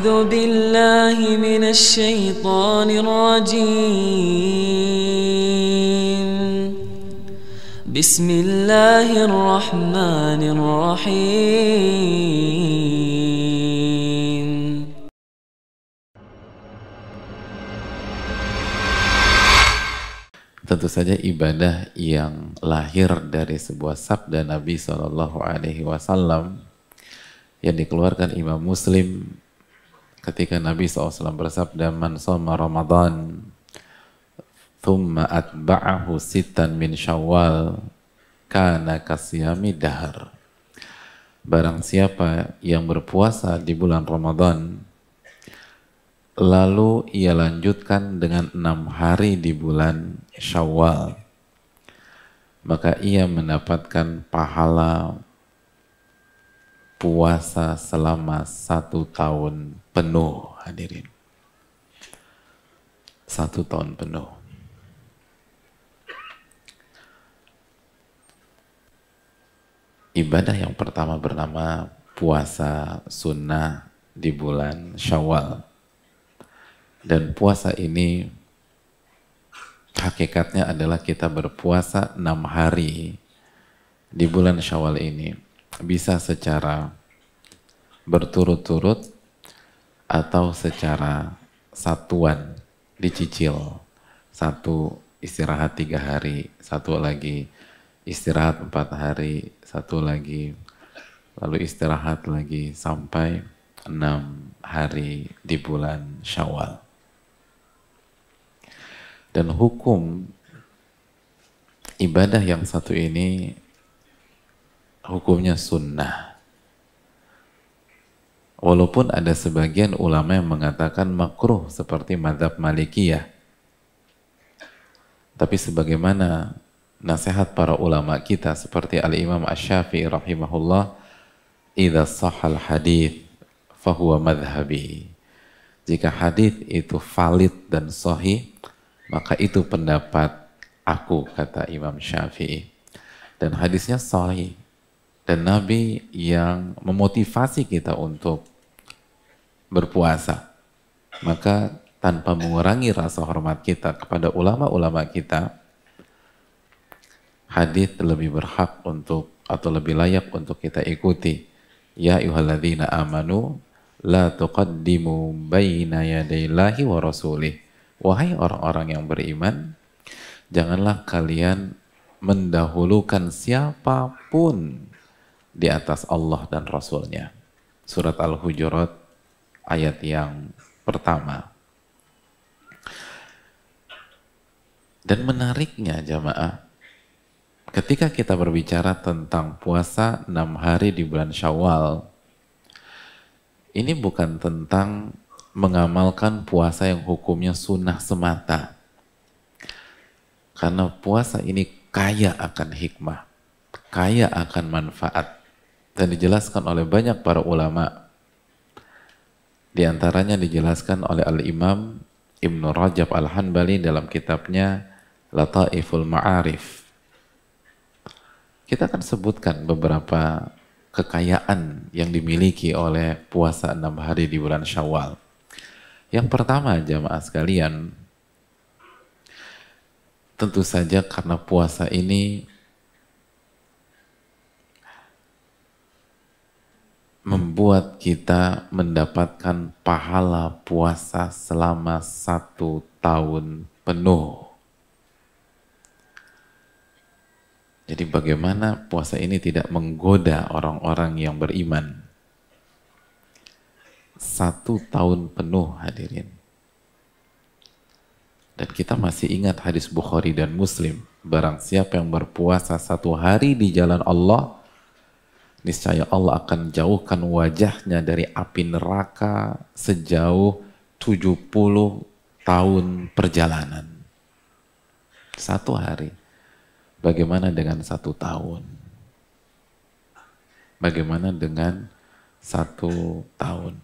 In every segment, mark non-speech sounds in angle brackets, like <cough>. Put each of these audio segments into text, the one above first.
أعوذ بالله من الشيطان الرجيم بسم الله الرحمن الرحيم Tentu saja ibadah yang lahir dari sebuah sabda Nabi Shallallahu Alaihi Wasallam yang dikeluarkan Imam Muslim ketika Nabi SAW bersabda man soma Ramadan thumma atba'ahu sitan min syawal kana kasyami dahar barang siapa yang berpuasa di bulan Ramadan lalu ia lanjutkan dengan enam hari di bulan syawal maka ia mendapatkan pahala puasa selama satu tahun penuh hadirin. Satu tahun penuh. Ibadah yang pertama bernama puasa sunnah di bulan Syawal. Dan puasa ini hakikatnya adalah kita berpuasa enam hari di bulan Syawal ini bisa secara berturut-turut atau secara satuan dicicil satu istirahat tiga hari satu lagi istirahat empat hari satu lagi lalu istirahat lagi sampai enam hari di bulan syawal dan hukum ibadah yang satu ini hukumnya sunnah. Walaupun ada sebagian ulama yang mengatakan makruh seperti madhab malikiyah. Tapi sebagaimana nasihat para ulama kita seperti Al-Imam Ash-Syafi'i rahimahullah, Iza sahal hadith fahuwa madhabi. Jika hadith itu valid dan sahih, maka itu pendapat aku, kata Imam Syafi'i. Dan hadisnya sahih dan Nabi yang memotivasi kita untuk berpuasa. Maka tanpa mengurangi rasa hormat kita kepada ulama-ulama kita, hadis lebih berhak untuk atau lebih layak untuk kita ikuti. Ya ayyuhalladzina amanu la tuqaddimu baina yadayillahi wa rasulih. Wahai orang-orang yang beriman, janganlah kalian mendahulukan siapapun di atas Allah dan Rasulnya. Surat Al-Hujurat ayat yang pertama. Dan menariknya jamaah, ketika kita berbicara tentang puasa enam hari di bulan syawal, ini bukan tentang mengamalkan puasa yang hukumnya sunnah semata. Karena puasa ini kaya akan hikmah, kaya akan manfaat dan dijelaskan oleh banyak para ulama. Di antaranya dijelaskan oleh Al-Imam Ibnu Rajab Al-Hanbali dalam kitabnya Lataiful Ma'arif. Kita akan sebutkan beberapa kekayaan yang dimiliki oleh puasa enam hari di bulan Syawal. Yang pertama jamaah sekalian, tentu saja karena puasa ini membuat kita mendapatkan pahala puasa selama satu tahun penuh. Jadi bagaimana puasa ini tidak menggoda orang-orang yang beriman. Satu tahun penuh hadirin. Dan kita masih ingat hadis Bukhari dan Muslim. Barang siapa yang berpuasa satu hari di jalan Allah, niscaya Allah akan jauhkan wajahnya dari api neraka sejauh 70 tahun perjalanan. Satu hari. Bagaimana dengan satu tahun? Bagaimana dengan satu tahun?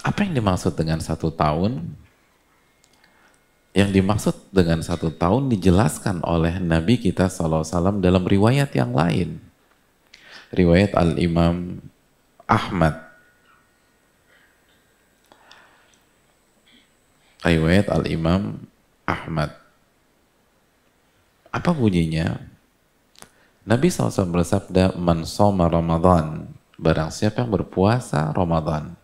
Apa yang dimaksud dengan satu tahun? yang dimaksud dengan satu tahun dijelaskan oleh Nabi kita SAW dalam riwayat yang lain. Riwayat Al-Imam Ahmad. Riwayat Al-Imam Ahmad. Apa bunyinya? Nabi SAW bersabda, Man soma Ramadan. Barang siapa yang berpuasa Ramadan.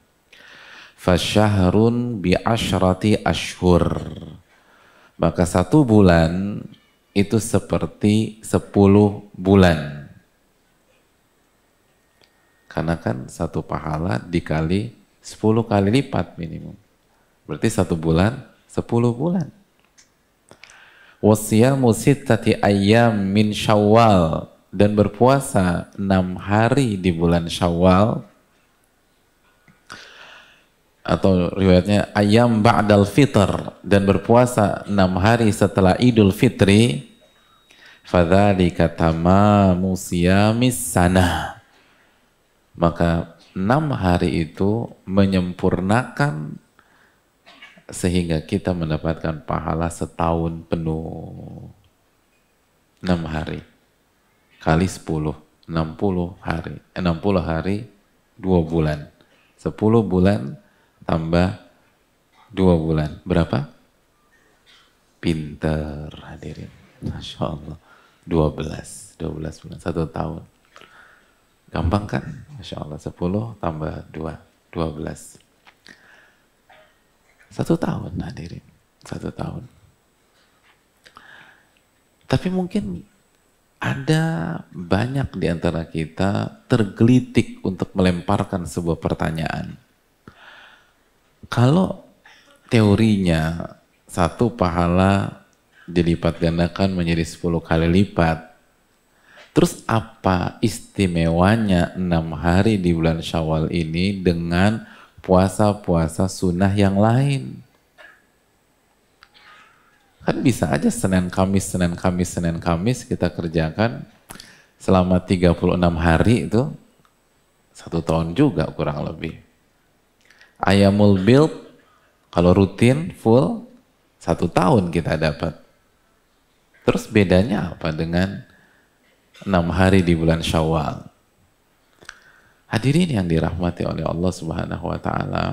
Fasyahrun bi asyrati ashur maka satu bulan itu seperti sepuluh bulan. Karena kan satu pahala dikali sepuluh kali lipat minimum. Berarti satu bulan sepuluh bulan. Wasiyamu sittati ayam min syawal. Dan berpuasa enam hari di bulan syawal atau riwayatnya ayam ba'dal fitr dan berpuasa enam hari setelah Idul Fitri fadzalika tamamu siyamis sana maka enam hari itu menyempurnakan sehingga kita mendapatkan pahala setahun penuh enam hari kali sepuluh enam puluh hari eh, enam puluh hari dua bulan sepuluh bulan tambah dua bulan. Berapa? Pinter hadirin. Masya Allah. dua 12. 12 bulan. Satu tahun. Gampang kan? Masya Allah. sepuluh tambah dua dua belas Satu tahun hadirin. Satu tahun. Tapi mungkin ada banyak di antara kita tergelitik untuk melemparkan sebuah pertanyaan kalau teorinya satu pahala dilipat gandakan menjadi 10 kali lipat. Terus apa istimewanya enam hari di bulan Syawal ini dengan puasa-puasa sunnah yang lain? Kan bisa aja Senin Kamis, Senin Kamis, Senin Kamis kita kerjakan selama 36 hari itu satu tahun juga kurang lebih ayamul build kalau rutin full satu tahun kita dapat. Terus bedanya apa dengan enam hari di bulan Syawal? Hadirin yang dirahmati oleh Allah Subhanahu wa taala.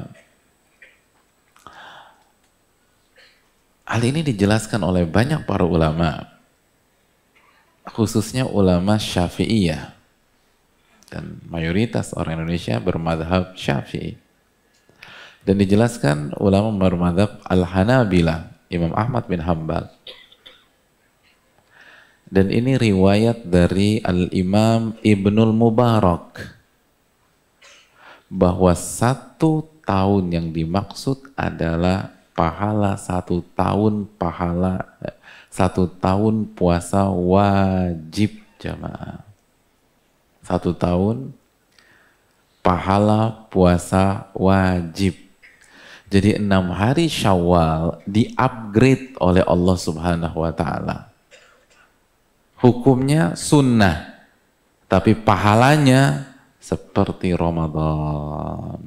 Hal ini dijelaskan oleh banyak para ulama khususnya ulama Syafi'iyah dan mayoritas orang Indonesia bermadhab Syafi'i. Dan dijelaskan ulama bermadhab Al-Hanabila, Imam Ahmad bin Hambal. Dan ini riwayat dari Al-Imam Ibnul Mubarak. Bahwa satu tahun yang dimaksud adalah pahala satu tahun pahala satu tahun puasa wajib jamaah satu tahun pahala puasa wajib jadi enam hari Syawal di-upgrade oleh Allah Subhanahu wa Ta'ala. Hukumnya sunnah, tapi pahalanya seperti Ramadan.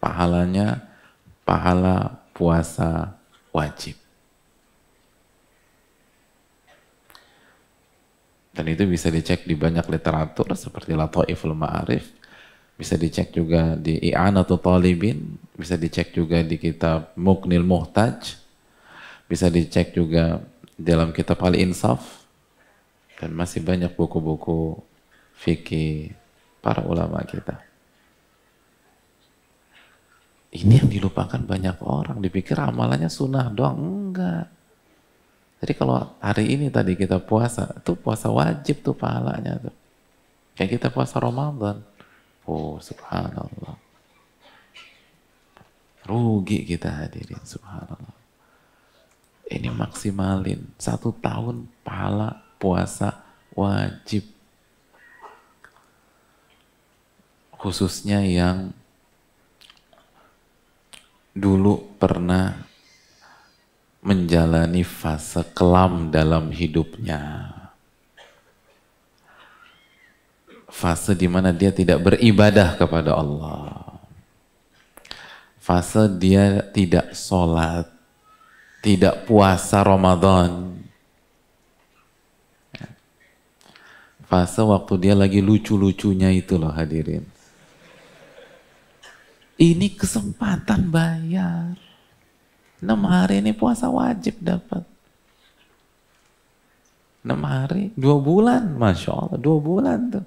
Pahalanya pahala puasa wajib. Dan itu bisa dicek di banyak literatur seperti Latoiful Ma'arif bisa dicek juga di I'anatu Talibin, bisa dicek juga di kitab Muknil Muhtaj, bisa dicek juga dalam kitab Al-Insaf, dan masih banyak buku-buku fikih para ulama kita. Ini yang dilupakan banyak orang, dipikir amalannya sunnah doang, enggak. Jadi kalau hari ini tadi kita puasa, itu puasa wajib tuh pahalanya tuh. Kayak kita puasa Ramadan. Oh, subhanallah. Rugi kita hadirin, subhanallah. Ini maksimalin. Satu tahun pahala puasa wajib. Khususnya yang dulu pernah menjalani fase kelam dalam hidupnya. fase di mana dia tidak beribadah kepada Allah. Fase dia tidak sholat, tidak puasa Ramadan. Fase waktu dia lagi lucu-lucunya itu loh hadirin. Ini kesempatan bayar. 6 hari ini puasa wajib dapat. 6 hari, 2 bulan, Masya Allah, 2 bulan tuh.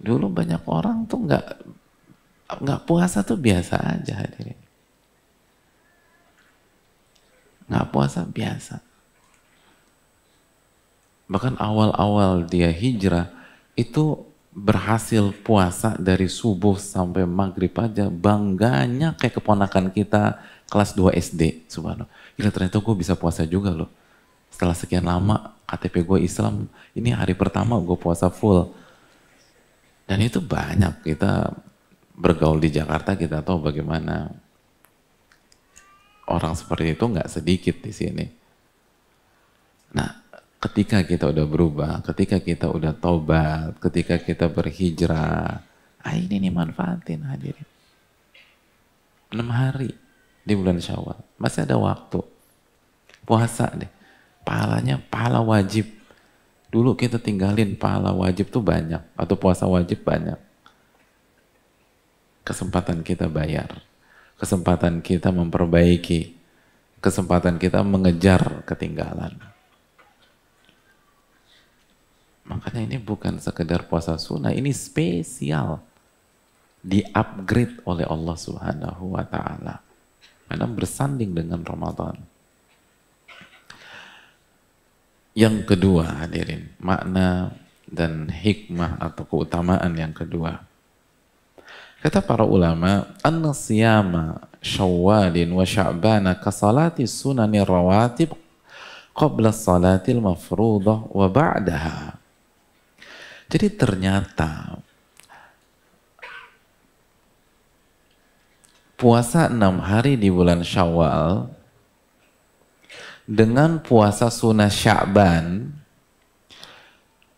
Dulu banyak orang tuh nggak nggak puasa tuh biasa aja hadirin. Nggak puasa biasa. Bahkan awal-awal dia hijrah itu berhasil puasa dari subuh sampai maghrib aja bangganya kayak keponakan kita kelas 2 SD subhanallah gila ternyata gue bisa puasa juga loh setelah sekian lama KTP gue Islam ini hari pertama gue puasa full dan itu banyak kita bergaul di Jakarta kita tahu bagaimana orang seperti itu nggak sedikit di sini. Nah, ketika kita udah berubah, ketika kita udah tobat, ketika kita berhijrah, ah ini nih manfaatin hadirin. 6 hari di bulan Syawal. Masih ada waktu. Puasa deh. Pahalanya pahala wajib Dulu kita tinggalin pahala wajib tuh banyak atau puasa wajib banyak. Kesempatan kita bayar, kesempatan kita memperbaiki, kesempatan kita mengejar ketinggalan. Makanya ini bukan sekedar puasa sunnah, ini spesial. Di-upgrade oleh Allah Subhanahu wa taala. Karena bersanding dengan Ramadan. Yang kedua hadirin, makna dan hikmah atau keutamaan yang kedua. Kata para ulama, an siyama syawalin wa sya'bana kasalati sunani rawatib qabla salatil mafrudah wa ba'daha. Jadi ternyata puasa enam hari di bulan syawal dengan puasa sunnah Sya'ban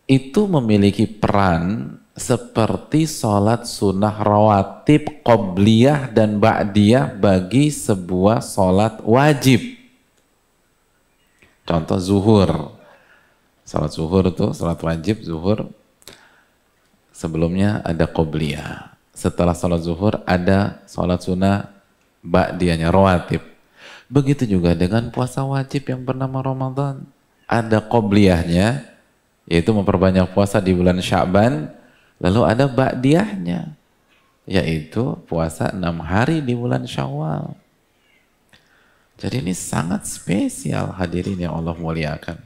itu memiliki peran seperti sholat sunnah rawatib qobliyah dan ba'diyah bagi sebuah sholat wajib. Contoh zuhur. Sholat zuhur itu sholat wajib zuhur. Sebelumnya ada qobliyah. Setelah sholat zuhur ada sholat sunnah ba'diyahnya rawatib. Begitu juga dengan puasa wajib yang bernama Ramadan. Ada qobliyahnya, yaitu memperbanyak puasa di bulan Syaban, lalu ada ba'diyahnya, yaitu puasa enam hari di bulan Syawal. Jadi ini sangat spesial hadirin yang Allah muliakan.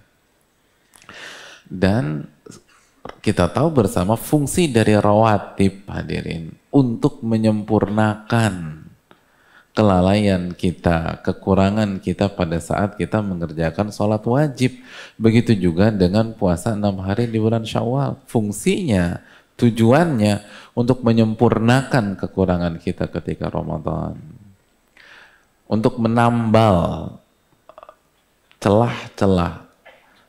Dan kita tahu bersama fungsi dari rawatib hadirin untuk menyempurnakan kelalaian kita, kekurangan kita pada saat kita mengerjakan sholat wajib. Begitu juga dengan puasa enam hari di bulan syawal. Fungsinya, tujuannya untuk menyempurnakan kekurangan kita ketika Ramadan. Untuk menambal celah-celah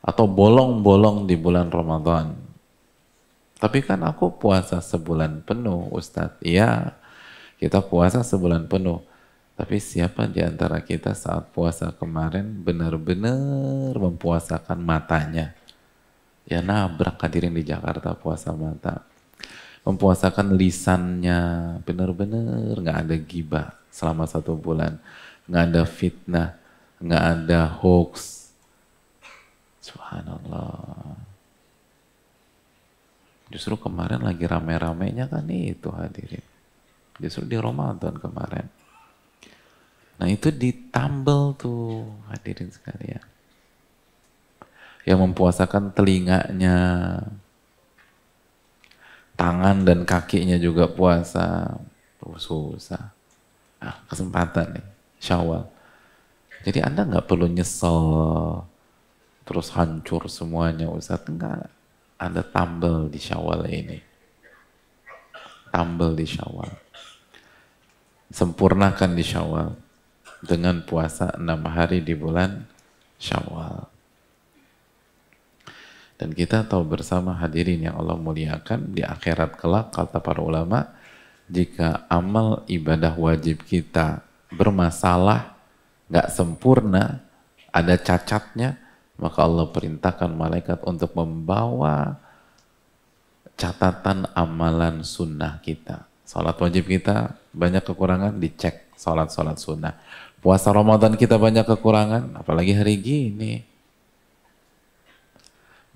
atau bolong-bolong di bulan Ramadan. Tapi kan aku puasa sebulan penuh, Ustadz. Iya, kita puasa sebulan penuh tapi siapa di antara kita saat puasa kemarin benar-benar mempuasakan matanya? Ya nabrak hadirin di Jakarta puasa mata. Mempuasakan lisannya, benar-benar nggak ada gibah selama satu bulan. Nggak ada fitnah, nggak ada hoax. Subhanallah. Justru kemarin lagi rame-ramenya kan itu hadirin. Justru di Ramadan kemarin Nah itu ditambel tuh hadirin sekalian. Yang mempuasakan telinganya, tangan dan kakinya juga puasa. Oh, susah. Nah, kesempatan nih, syawal. Jadi Anda nggak perlu nyesel, terus hancur semuanya Ustaz. Enggak, Anda tambel di syawal ini. tambel di syawal. Sempurnakan di syawal dengan puasa enam hari di bulan Syawal. Dan kita tahu bersama hadirin yang Allah muliakan di akhirat kelak kata para ulama jika amal ibadah wajib kita bermasalah, nggak sempurna, ada cacatnya, maka Allah perintahkan malaikat untuk membawa catatan amalan sunnah kita. Salat wajib kita banyak kekurangan dicek salat-salat sunnah Puasa Ramadan kita banyak kekurangan, apalagi hari gini.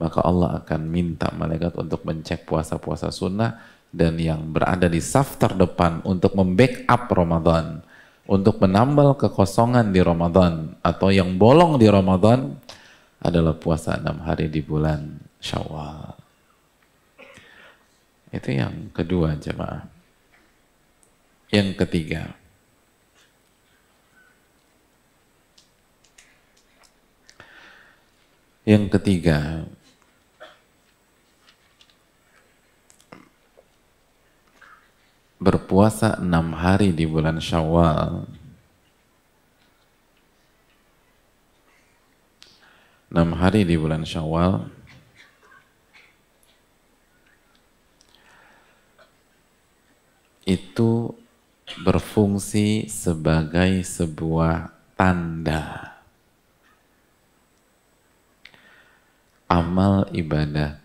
Maka Allah akan minta malaikat untuk mencek puasa-puasa sunnah dan yang berada di saf terdepan untuk membackup Ramadan, untuk menambal kekosongan di Ramadan atau yang bolong di Ramadan adalah puasa enam hari di bulan Syawal. Itu yang kedua jemaah. Yang ketiga, Yang ketiga, berpuasa enam hari di bulan Syawal. Enam hari di bulan Syawal. Itu berfungsi sebagai sebuah tanda amal ibadah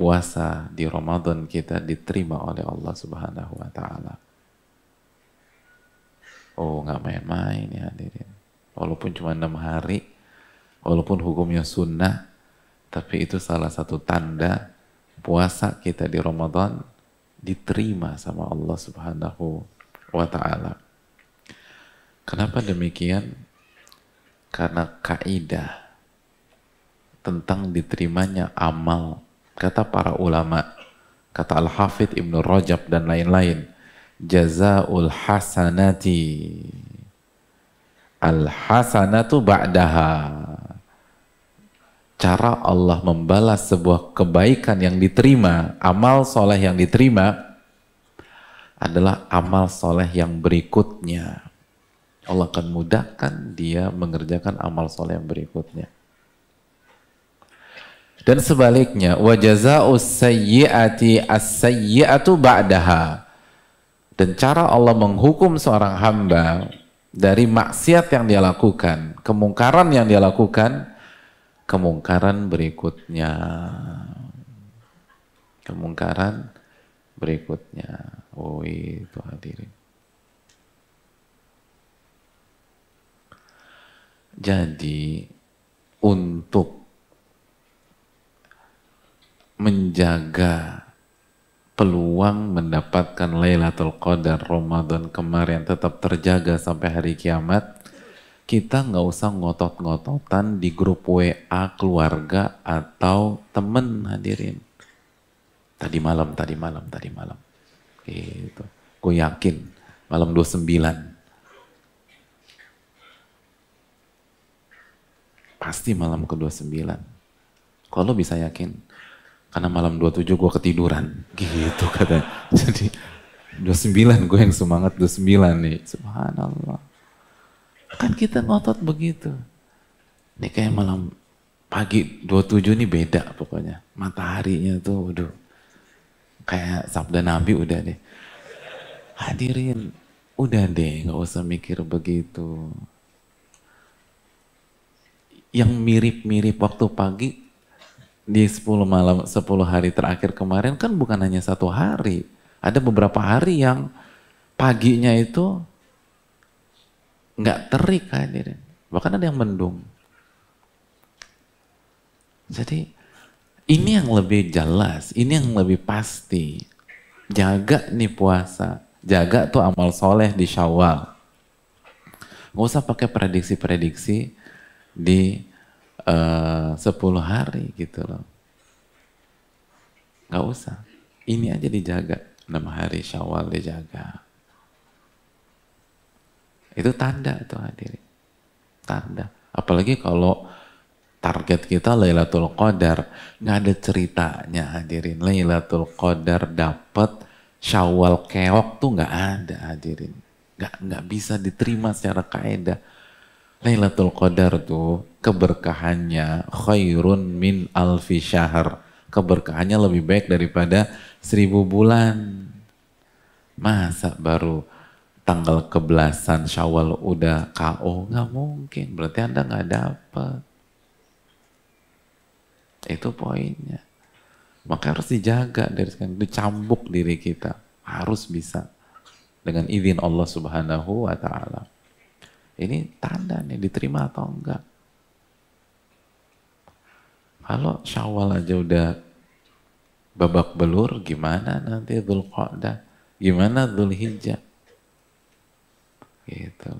puasa di Ramadan kita diterima oleh Allah Subhanahu wa taala. Oh, nggak main-main ya hadirin. Walaupun cuma enam hari, walaupun hukumnya sunnah, tapi itu salah satu tanda puasa kita di Ramadan diterima sama Allah Subhanahu wa taala. Kenapa demikian? Karena kaidah tentang diterimanya amal kata para ulama kata Al-Hafidh Ibnu Rajab dan lain-lain jazaul hasanati al hasanatu ba'daha cara Allah membalas sebuah kebaikan yang diterima amal soleh yang diterima adalah amal soleh yang berikutnya Allah akan mudahkan dia mengerjakan amal soleh yang berikutnya dan sebaliknya, wa jazaa'u sayyi'ati as-sayyi'atu ba'daha. Dan cara Allah menghukum seorang hamba dari maksiat yang dia lakukan, kemungkaran yang dia lakukan, kemungkaran berikutnya. Kemungkaran berikutnya. Oh itu hadirin. Jadi untuk menjaga peluang mendapatkan Lailatul Qadar Ramadan kemarin tetap terjaga sampai hari kiamat, kita nggak usah ngotot-ngototan di grup WA keluarga atau temen hadirin. Tadi malam, tadi malam, tadi malam. Gitu. Gue yakin malam 29. Pasti malam ke-29. Kalau bisa yakin, karena malam 27 gue ketiduran gitu kata <laughs> jadi 29 gue yang semangat 29 nih subhanallah kan kita ngotot begitu ini kayak malam pagi 27 ini beda pokoknya mataharinya tuh waduh kayak sabda nabi udah deh hadirin udah deh nggak usah mikir begitu yang mirip-mirip waktu pagi di 10 malam 10 hari terakhir kemarin kan bukan hanya satu hari. Ada beberapa hari yang paginya itu nggak terik hadirin. Bahkan ada yang mendung. Jadi ini yang lebih jelas, ini yang lebih pasti. Jaga nih puasa, jaga tuh amal soleh di syawal. Nggak usah pakai prediksi-prediksi di Eh, sepuluh hari gitu loh. Gak usah. Ini aja dijaga. Enam hari syawal dijaga. Itu tanda tuh hadirin. Tanda. Apalagi kalau target kita Lailatul Qadar. Nggak ada ceritanya hadirin. Lailatul Qadar dapat syawal keok tuh nggak ada hadirin. Nggak, nggak bisa diterima secara kaidah. Lailatul Qadar tuh keberkahannya khairun min alfi syahr. Keberkahannya lebih baik daripada seribu bulan. Masa baru tanggal kebelasan syawal udah KO? Nggak mungkin. Berarti Anda nggak dapat. Itu poinnya. Maka harus dijaga dari sekarang. Itu cambuk diri kita. Harus bisa. Dengan izin Allah subhanahu wa ta'ala. Ini tanda nih diterima atau enggak. Kalau Syawal aja udah babak belur, gimana nanti dhul-qa'dah? Gimana hijab Gitu.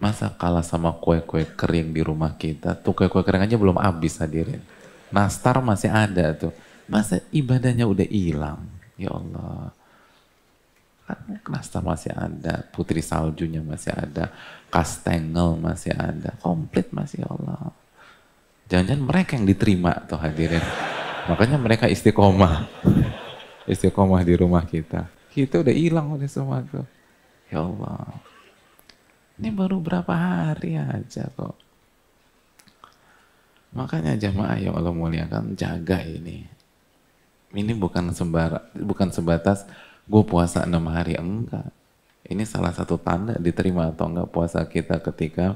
Masa kalah sama kue-kue kering di rumah kita? Tuh kue-kue kering aja belum habis hadirin. Nastar masih ada tuh. Masa ibadahnya udah hilang? Ya Allah. Nasta masih ada, putri saljunya masih ada, kastengel masih ada, komplit masih ya Allah. Jangan-jangan mereka yang diterima tuh hadirin. Makanya mereka istiqomah. <laughs> istiqomah di rumah kita. Kita udah hilang oleh semua tuh. Ya Allah. Ini baru berapa hari aja kok. Makanya jamaah yang Allah muliakan jaga ini. Ini bukan sembar, bukan sebatas gue puasa enam hari enggak ini salah satu tanda diterima atau enggak puasa kita ketika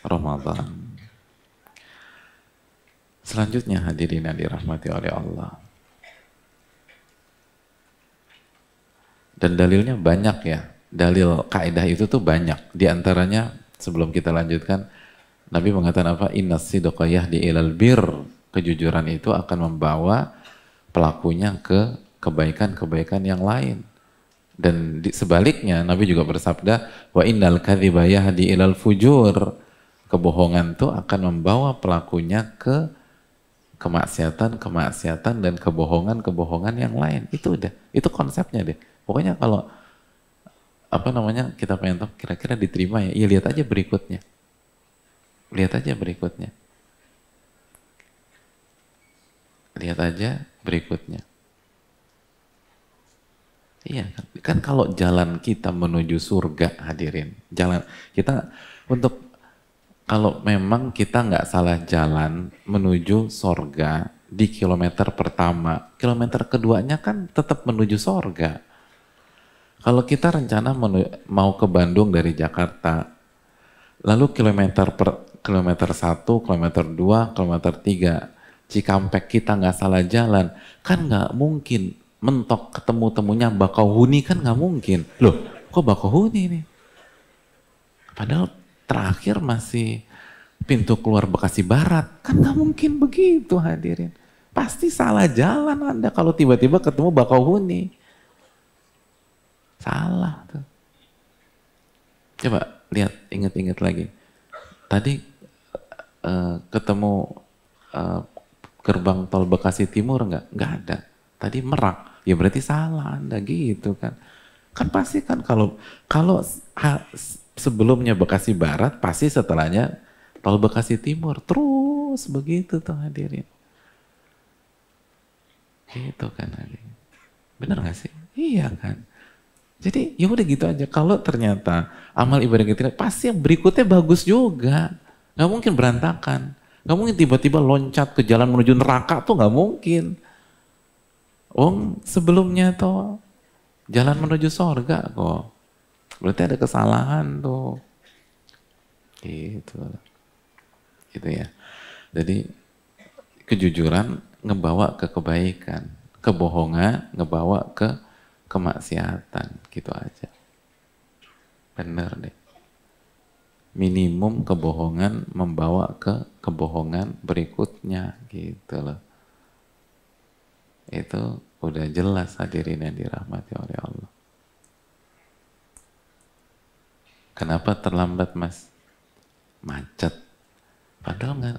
Ramadan selanjutnya hadirin yang dirahmati oleh Allah dan dalilnya banyak ya dalil kaidah itu tuh banyak diantaranya sebelum kita lanjutkan Nabi mengatakan apa inna sidqayah di ilal bir kejujuran itu akan membawa pelakunya ke kebaikan-kebaikan yang lain. Dan di, sebaliknya Nabi juga bersabda, wa innal kadhiba yahdi ilal fujur. Kebohongan itu akan membawa pelakunya ke kemaksiatan, kemaksiatan dan kebohongan-kebohongan yang lain. Itu udah, itu konsepnya deh. Pokoknya kalau apa namanya kita pengen tahu kira-kira diterima ya, ya lihat aja berikutnya. Lihat aja berikutnya. Lihat aja berikutnya. Iya, kan, kan kalau jalan kita menuju surga hadirin, jalan kita untuk kalau memang kita nggak salah jalan menuju surga di kilometer pertama, kilometer keduanya kan tetap menuju surga. Kalau kita rencana menu, mau ke Bandung dari Jakarta, lalu kilometer per kilometer 1, kilometer 2, kilometer 3, Cikampek kita nggak salah jalan, kan nggak mungkin mentok ketemu temunya bakau huni kan nggak mungkin. Loh, kok bakau huni nih? Padahal terakhir masih pintu keluar Bekasi Barat. Kan nggak mungkin begitu hadirin. Pasti salah jalan Anda kalau tiba-tiba ketemu bakau huni Salah tuh. Coba lihat, inget-inget lagi. Tadi uh, ketemu uh, gerbang tol Bekasi Timur nggak? Nggak ada. Tadi Merak ya berarti salah Anda gitu kan. Kan pasti kan kalau kalau sebelumnya Bekasi Barat pasti setelahnya tol Bekasi Timur terus begitu tuh hadirin. Gitu kan hadirin. Bener gak sih? Iya kan. Jadi ya udah gitu aja. Kalau ternyata amal ibadah kita pasti yang berikutnya bagus juga. Gak mungkin berantakan. Gak mungkin tiba-tiba loncat ke jalan menuju neraka tuh gak mungkin. Om sebelumnya tuh jalan menuju sorga kok. Berarti ada kesalahan tuh. Gitu. Gitu ya. Jadi kejujuran ngebawa ke kebaikan. Kebohongan ngebawa ke kemaksiatan. Gitu aja. Bener deh. Minimum kebohongan membawa ke kebohongan berikutnya gitu loh itu udah jelas hadirin yang dirahmati oleh Allah. Kenapa terlambat mas? Macet. Padahal nggak,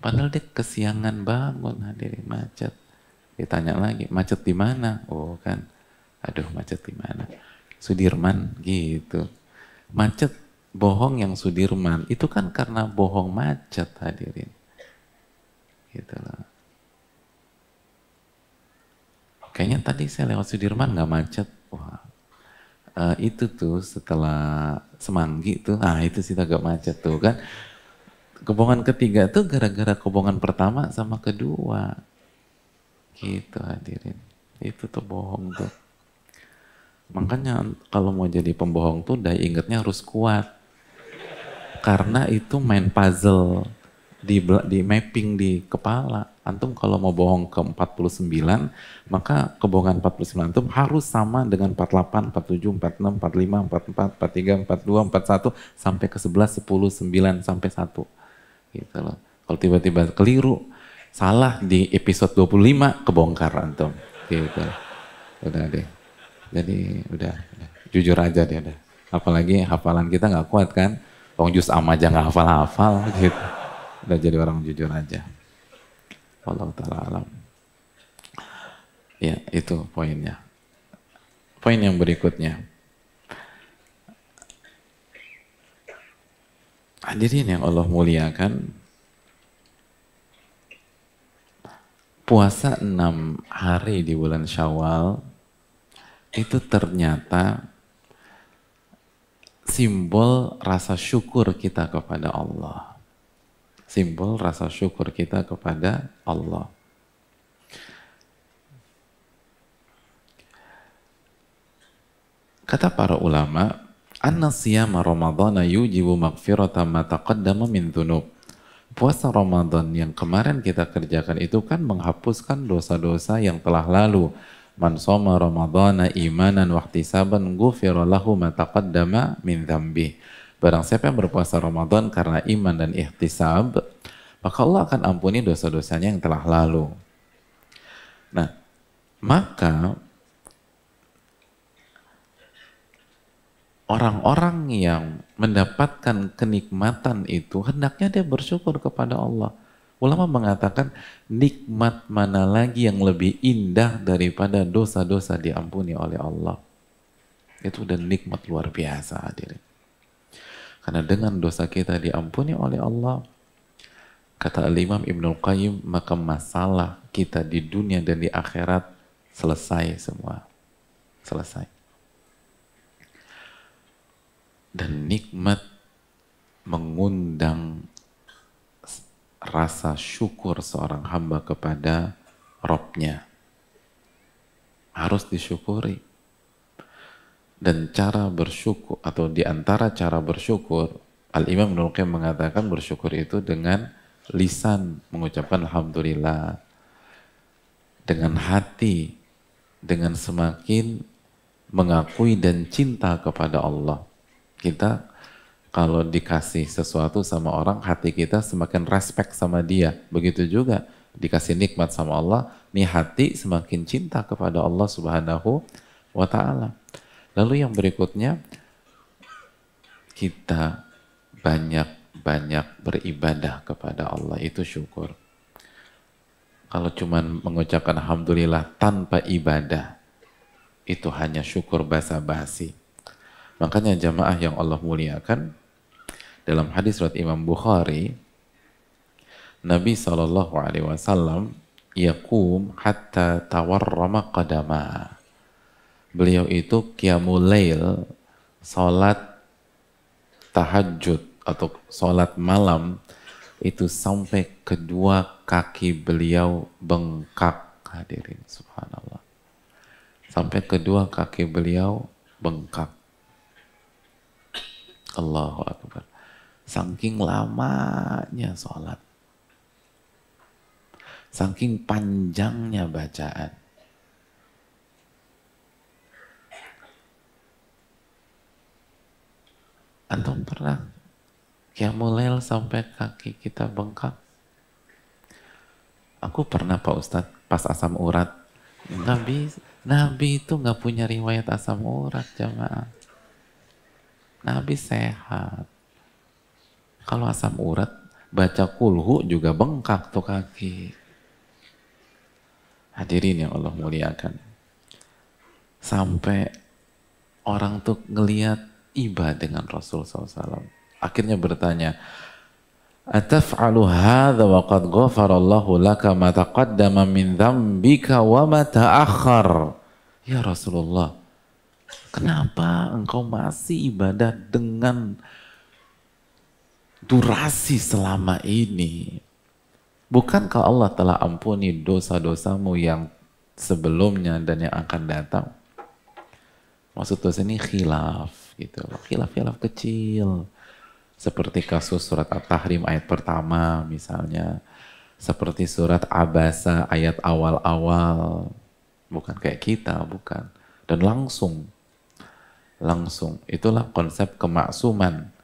padahal dia kesiangan bangun hadirin macet. Ditanya lagi, macet di mana? Oh kan, aduh macet di mana? Sudirman gitu. Macet bohong yang Sudirman itu kan karena bohong macet hadirin. Gitu loh. kayaknya tadi saya lewat Sudirman nggak macet. Wah, uh, itu tuh setelah Semanggi tuh, nah itu sih agak macet tuh kan. Kebongan ketiga tuh gara-gara kebongan pertama sama kedua. Gitu hadirin. Itu tuh bohong tuh. Makanya kalau mau jadi pembohong tuh daya ingatnya harus kuat. Karena itu main puzzle di, di mapping di kepala Antum kalau mau bohong ke 49, maka kebohongan 49 antum harus sama dengan 48, 47, 46, 45, 44, 43, 42, 41 sampai ke 11, 10, 9 sampai 1. Gitu loh. Kalau tiba-tiba keliru, salah di episode 25 kebongkar antum. Gitu. Udah deh. Jadi udah, udah. jujur aja dia udah. Apalagi hafalan kita nggak kuat kan. Wong jus sama aja nggak hafal-hafal gitu. Udah jadi orang jujur aja. Allah taala alam. Ya, itu poinnya. Poin yang berikutnya. Hadirin yang Allah muliakan, puasa enam hari di bulan Syawal itu ternyata simbol rasa syukur kita kepada Allah simbol rasa syukur kita kepada Allah. Kata para ulama, anna siyama Ramadhana yujibu magfirata ma taqaddama min dhunub. Puasa Ramadan yang kemarin kita kerjakan itu kan menghapuskan dosa-dosa yang telah lalu. Man soma Ramadhana imanan waqtisaban ghufira lahu ma taqaddama min dhanbihi Barang siapa yang berpuasa Ramadan karena iman dan ihtisab, maka Allah akan ampuni dosa-dosanya yang telah lalu. Nah, maka orang-orang yang mendapatkan kenikmatan itu hendaknya dia bersyukur kepada Allah. Ulama mengatakan nikmat mana lagi yang lebih indah daripada dosa-dosa diampuni oleh Allah. Itu udah nikmat luar biasa hadirin. Karena dengan dosa kita diampuni oleh Allah, kata Al-Imam Ibnul Qayyim, maka masalah kita di dunia dan di akhirat selesai semua. Selesai. Dan nikmat mengundang rasa syukur seorang hamba kepada Robnya harus disyukuri dan cara bersyukur atau diantara cara bersyukur Al Imam Ibnu mengatakan bersyukur itu dengan lisan mengucapkan alhamdulillah dengan hati dengan semakin mengakui dan cinta kepada Allah kita kalau dikasih sesuatu sama orang hati kita semakin respect sama dia begitu juga dikasih nikmat sama Allah nih hati semakin cinta kepada Allah Subhanahu wa taala Lalu yang berikutnya, kita banyak-banyak beribadah kepada Allah, itu syukur. Kalau cuman mengucapkan Alhamdulillah tanpa ibadah, itu hanya syukur basa-basi. Makanya jamaah yang Allah muliakan, dalam hadis surat Imam Bukhari, Nabi Shallallahu Alaihi Wasallam yakum hatta tawarrama qadamah beliau itu kiamulail, solat tahajud atau solat malam itu sampai kedua kaki beliau bengkak hadirin subhanallah sampai kedua kaki beliau bengkak Allahu Akbar saking lamanya solat saking panjangnya bacaan atau pernah mulai sampai kaki kita bengkak? Aku pernah Pak Ustadz pas asam urat. Nabi, Nabi itu nggak punya riwayat asam urat jamaah. Nabi sehat. Kalau asam urat baca kulhu juga bengkak tuh kaki. Hadirin yang Allah muliakan. Sampai orang tuh ngeliat iba dengan Rasul SAW. Akhirnya bertanya, Ataf'alu hadha wa qad ghafarallahu laka ma taqaddama min dhambika wa ma ta'akhar. Ya Rasulullah, kenapa engkau masih ibadah dengan durasi selama ini? Bukankah Allah telah ampuni dosa-dosamu yang sebelumnya dan yang akan datang? maksud dosa ini khilaf gitu loh. Khilaf-khilaf kecil. Seperti kasus surat At-Tahrim ayat pertama misalnya. Seperti surat Abasa ayat awal-awal. Bukan kayak kita, bukan. Dan langsung. Langsung. Itulah konsep kemaksuman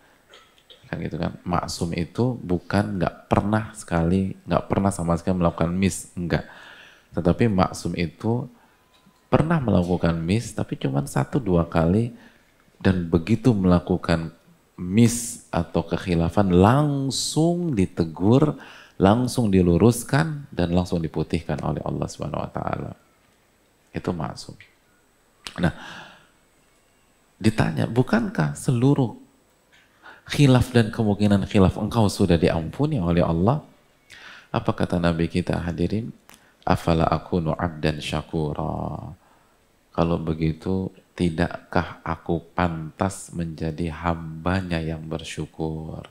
kan gitu kan maksum itu bukan nggak pernah sekali nggak pernah sama sekali melakukan miss enggak tetapi maksum itu pernah melakukan miss tapi cuma satu dua kali dan begitu melakukan miss atau kekhilafan langsung ditegur, langsung diluruskan dan langsung diputihkan oleh Allah Subhanahu wa taala. Itu masuk Nah, ditanya, bukankah seluruh khilaf dan kemungkinan khilaf engkau sudah diampuni oleh Allah? Apa kata Nabi kita hadirin? Afala akunu abdan syakura. Kalau begitu, tidakkah aku pantas menjadi hambanya yang bersyukur?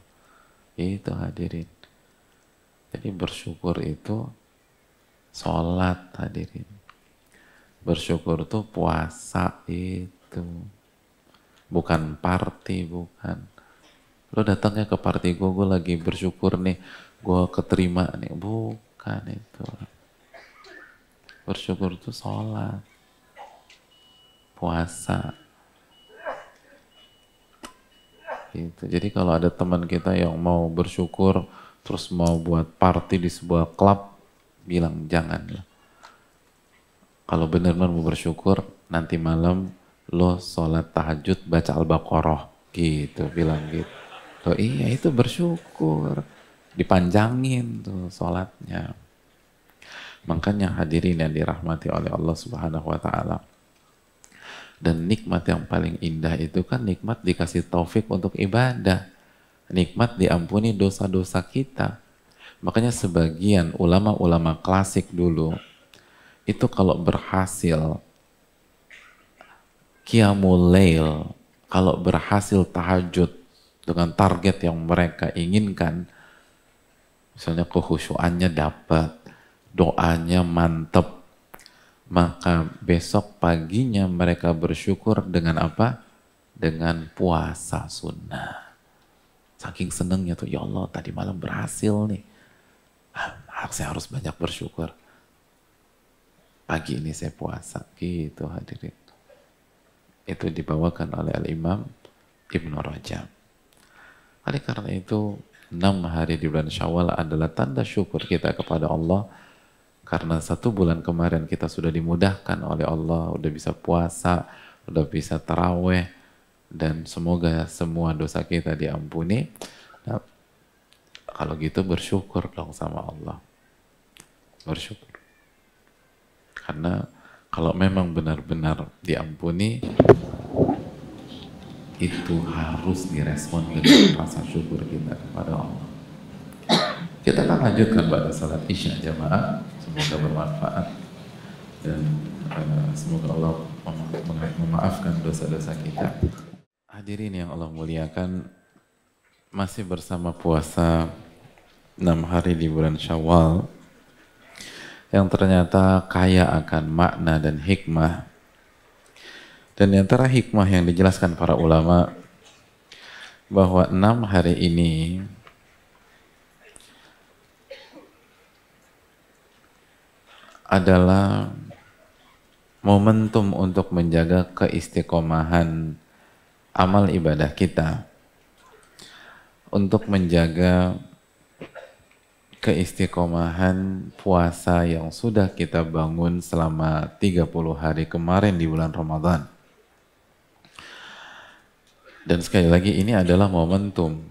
Itu hadirin. Jadi bersyukur itu sholat hadirin. Bersyukur itu puasa itu. Bukan party, bukan. Lo datangnya ke party gue, gue lagi bersyukur nih. Gue keterima nih. Bukan itu. Bersyukur itu sholat puasa. Gitu. Jadi kalau ada teman kita yang mau bersyukur terus mau buat party di sebuah klub, bilang jangan. Kalau benar-benar mau bersyukur, nanti malam lo sholat tahajud baca Al-Baqarah. Gitu, bilang gitu. Lo iya itu bersyukur. Dipanjangin tuh sholatnya. Makanya hadirin yang dirahmati oleh Allah subhanahu wa ta'ala dan nikmat yang paling indah itu kan nikmat dikasih taufik untuk ibadah. Nikmat diampuni dosa-dosa kita. Makanya sebagian ulama-ulama klasik dulu, itu kalau berhasil Qiyamul Lail, kalau berhasil tahajud dengan target yang mereka inginkan, misalnya kehusuannya dapat, doanya mantep, maka besok paginya mereka bersyukur dengan apa? Dengan puasa sunnah. Saking senengnya tuh, ya Allah tadi malam berhasil nih. Ah, saya harus banyak bersyukur. Pagi ini saya puasa. Gitu hadirin. Itu dibawakan oleh Al-Imam Ibnu Rajab. Oleh karena itu, enam hari di bulan syawal adalah tanda syukur kita kepada Allah karena satu bulan kemarin kita sudah dimudahkan oleh Allah, udah bisa puasa, udah bisa terawih, dan semoga semua dosa kita diampuni. Nah, kalau gitu bersyukur dong sama Allah. Bersyukur. Karena kalau memang benar-benar diampuni, itu harus direspon dengan rasa syukur kita kepada Allah. Kita akan lanjutkan pada salat Isya jamaah semoga bermanfaat dan eh, semoga Allah memaafkan dosa-dosa kita. Hadirin yang Allah muliakan, masih bersama puasa enam hari di bulan Syawal yang ternyata kaya akan makna dan hikmah. Dan di antara hikmah yang dijelaskan para ulama bahwa enam hari ini adalah momentum untuk menjaga keistiqomahan amal ibadah kita untuk menjaga keistiqomahan puasa yang sudah kita bangun selama 30 hari kemarin di bulan Ramadan. Dan sekali lagi ini adalah momentum.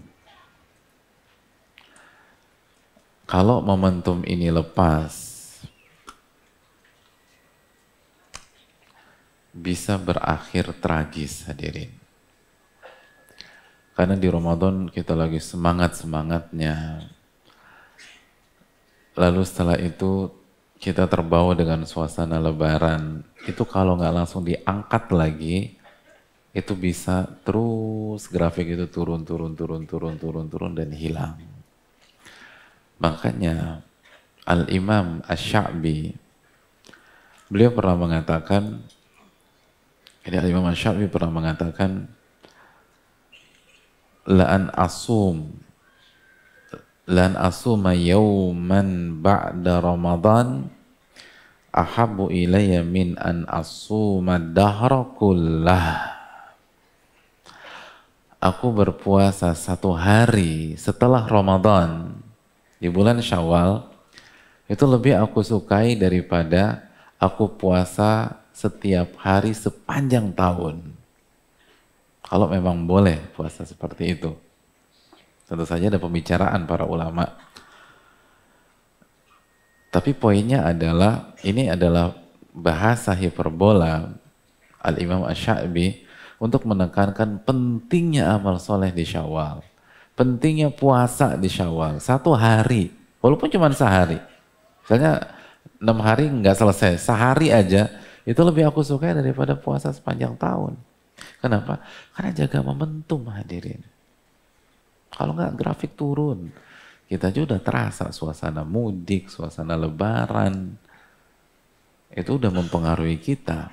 Kalau momentum ini lepas, bisa berakhir tragis hadirin. Karena di Ramadan kita lagi semangat-semangatnya. Lalu setelah itu kita terbawa dengan suasana lebaran. Itu kalau nggak langsung diangkat lagi, itu bisa terus grafik itu turun, turun, turun, turun, turun, turun, dan hilang. Makanya Al-Imam ash Asy'abi, beliau pernah mengatakan, jadi Imam Syafi'i pernah mengatakan la'an asum lan asuma yawman ba'da ramadan ahabu ilayya min an asuma dahra kullah aku berpuasa satu hari setelah ramadan di bulan syawal itu lebih aku sukai daripada aku puasa setiap hari sepanjang tahun. Kalau memang boleh puasa seperti itu. Tentu saja ada pembicaraan para ulama. Tapi poinnya adalah, ini adalah bahasa hiperbola Al-Imam Asy'abi untuk menekankan pentingnya amal soleh di syawal. Pentingnya puasa di syawal. Satu hari, walaupun cuma sehari. Misalnya enam hari nggak selesai, sehari aja itu lebih aku sukai daripada puasa sepanjang tahun. Kenapa? Karena jaga momentum hadirin. Kalau nggak grafik turun, kita juga udah terasa suasana mudik, suasana lebaran. Itu udah mempengaruhi kita.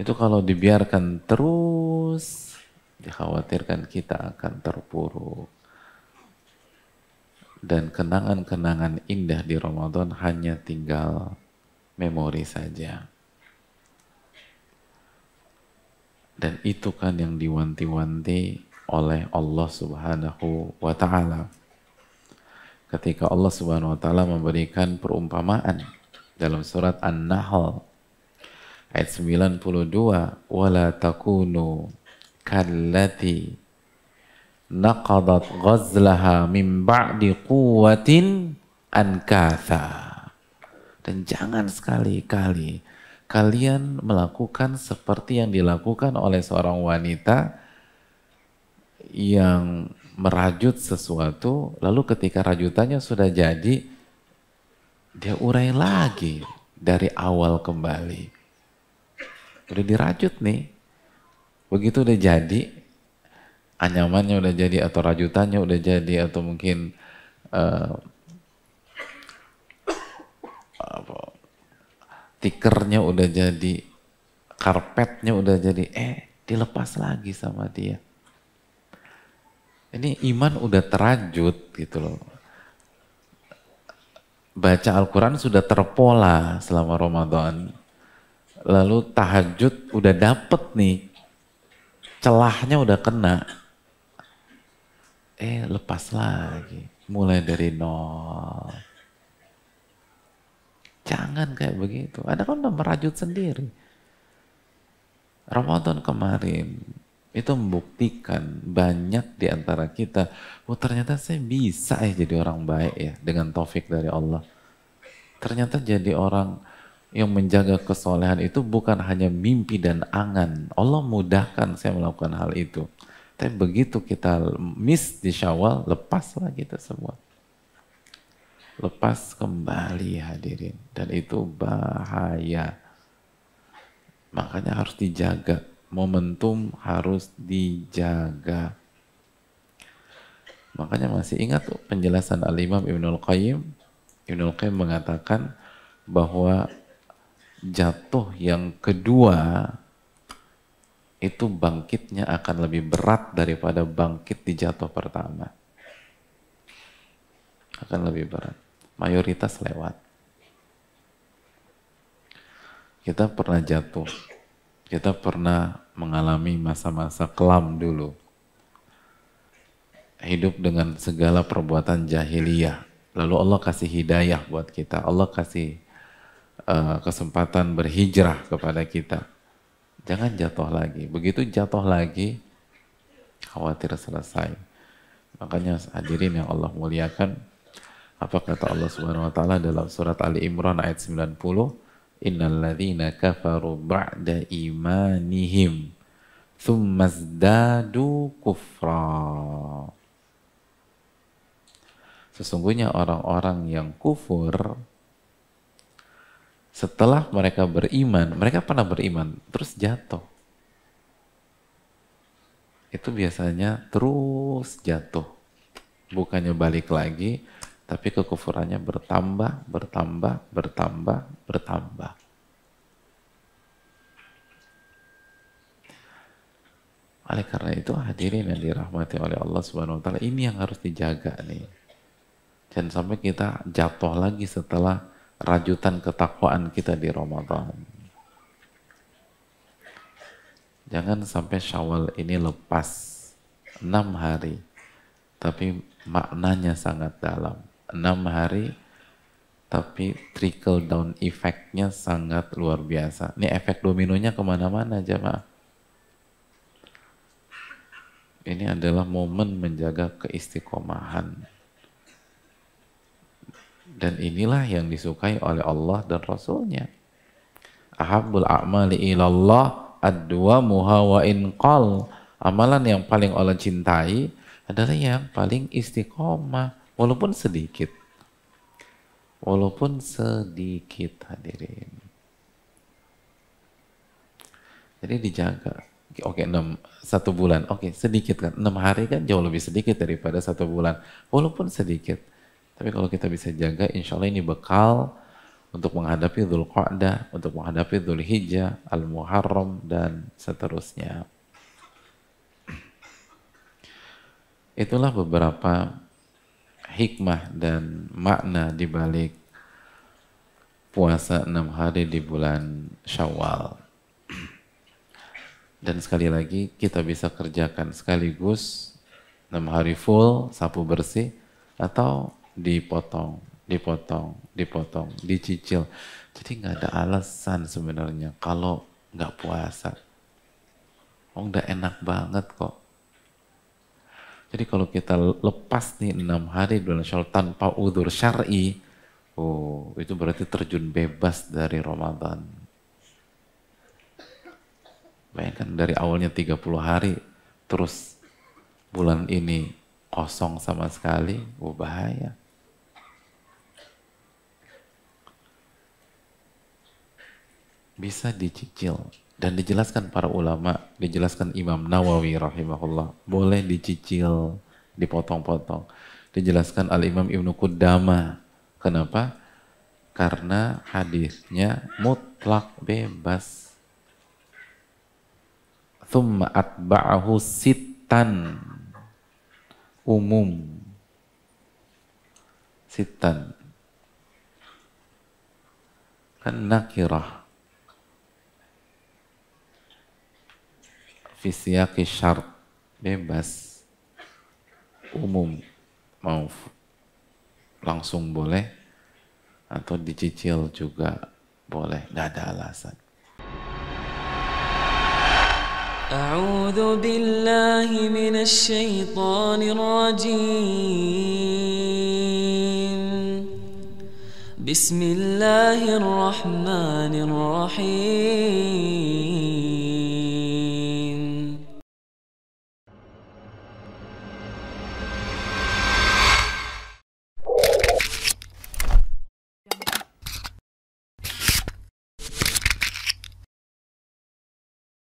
Itu kalau dibiarkan terus, dikhawatirkan kita akan terpuruk. Dan kenangan-kenangan indah di Ramadan hanya tinggal memori saja. Dan itu kan yang diwanti-wanti oleh Allah Subhanahu wa taala. Ketika Allah Subhanahu wa taala memberikan perumpamaan dalam surat An-Nahl ayat 92, "Wala takunu kallati naqadat ghazlaha min ba'di quwwatin ankatha." Dan jangan sekali-kali kalian melakukan seperti yang dilakukan oleh seorang wanita yang merajut sesuatu, lalu ketika rajutannya sudah jadi, dia urai lagi dari awal kembali. Udah dirajut nih, begitu udah jadi, anyamannya udah jadi atau rajutannya udah jadi atau mungkin uh, apa, tikernya udah jadi, karpetnya udah jadi, eh dilepas lagi sama dia. Ini iman udah terajut gitu loh. Baca Al-Quran sudah terpola selama Ramadan. Lalu tahajud udah dapet nih. Celahnya udah kena. Eh lepas lagi. Mulai dari nol. Jangan kayak begitu. ada kan udah merajut sendiri. Ramadan kemarin itu membuktikan banyak di antara kita, oh ternyata saya bisa ya jadi orang baik ya dengan taufik dari Allah. Ternyata jadi orang yang menjaga kesolehan itu bukan hanya mimpi dan angan. Allah mudahkan saya melakukan hal itu. Tapi begitu kita miss di syawal, lepaslah kita semua lepas kembali hadirin dan itu bahaya makanya harus dijaga momentum harus dijaga makanya masih ingat penjelasan al-imam Ibnul Qayyim Ibnul Qayyim mengatakan bahwa jatuh yang kedua itu bangkitnya akan lebih berat daripada bangkit di jatuh pertama akan lebih berat mayoritas lewat. Kita pernah jatuh, kita pernah mengalami masa-masa kelam dulu. Hidup dengan segala perbuatan jahiliyah. Lalu Allah kasih hidayah buat kita. Allah kasih uh, kesempatan berhijrah kepada kita. Jangan jatuh lagi. Begitu jatuh lagi, khawatir selesai. Makanya hadirin yang Allah muliakan, apa kata Allah Subhanahu wa taala dalam surat Ali Imran ayat 90? ladzina kafaru ba'da imanihim thumma zdadu kufra. Sesungguhnya orang-orang yang kufur setelah mereka beriman, mereka pernah beriman, terus jatuh. Itu biasanya terus jatuh. Bukannya balik lagi, tapi kekufurannya bertambah, bertambah, bertambah, bertambah. Oleh karena itu hadirin yang dirahmati oleh Allah Subhanahu wa taala, ini yang harus dijaga nih. Jangan sampai kita jatuh lagi setelah rajutan ketakwaan kita di Ramadan. Jangan sampai Syawal ini lepas enam hari tapi maknanya sangat dalam enam hari tapi trickle down efeknya sangat luar biasa. Ini efek dominonya kemana-mana aja Pak. Ini adalah momen menjaga keistiqomahan. Dan inilah yang disukai oleh Allah dan Rasulnya. Ahabbul a'mali ilallah adwa muha wa inqal. Amalan yang paling Allah cintai adalah yang paling istiqomah Walaupun sedikit. Walaupun sedikit hadirin. Jadi dijaga. Oke, enam satu bulan. Oke, sedikit kan. enam hari kan jauh lebih sedikit daripada satu bulan. Walaupun sedikit. Tapi kalau kita bisa jaga, insya Allah ini bekal untuk menghadapi Dhul Qa'dah, untuk menghadapi Dhul Hijjah, Al-Muharram, dan seterusnya. Itulah beberapa hikmah dan makna di balik puasa enam hari di bulan Syawal. Dan sekali lagi kita bisa kerjakan sekaligus enam hari full sapu bersih atau dipotong, dipotong, dipotong, dicicil. Jadi nggak ada alasan sebenarnya kalau nggak puasa. Oh, udah enak banget kok. Jadi kalau kita lepas nih enam hari bulan Syawal tanpa udur syari, oh itu berarti terjun bebas dari Ramadan. Bayangkan dari awalnya 30 hari, terus bulan ini kosong sama sekali, oh bahaya. Bisa dicicil, dan dijelaskan para ulama, dijelaskan Imam Nawawi rahimahullah, boleh dicicil, dipotong-potong. Dijelaskan Al-Imam Ibnu Qudama. Kenapa? Karena hadisnya mutlak bebas. Thumma atba'ahu sitan umum. Sitan. Kan nakirah fisiyaki syarat bebas umum mau langsung boleh atau dicicil juga boleh tidak ada alasan أعوذ بالله من الشيطان الرجيم بسم الله الرحمن الرحيم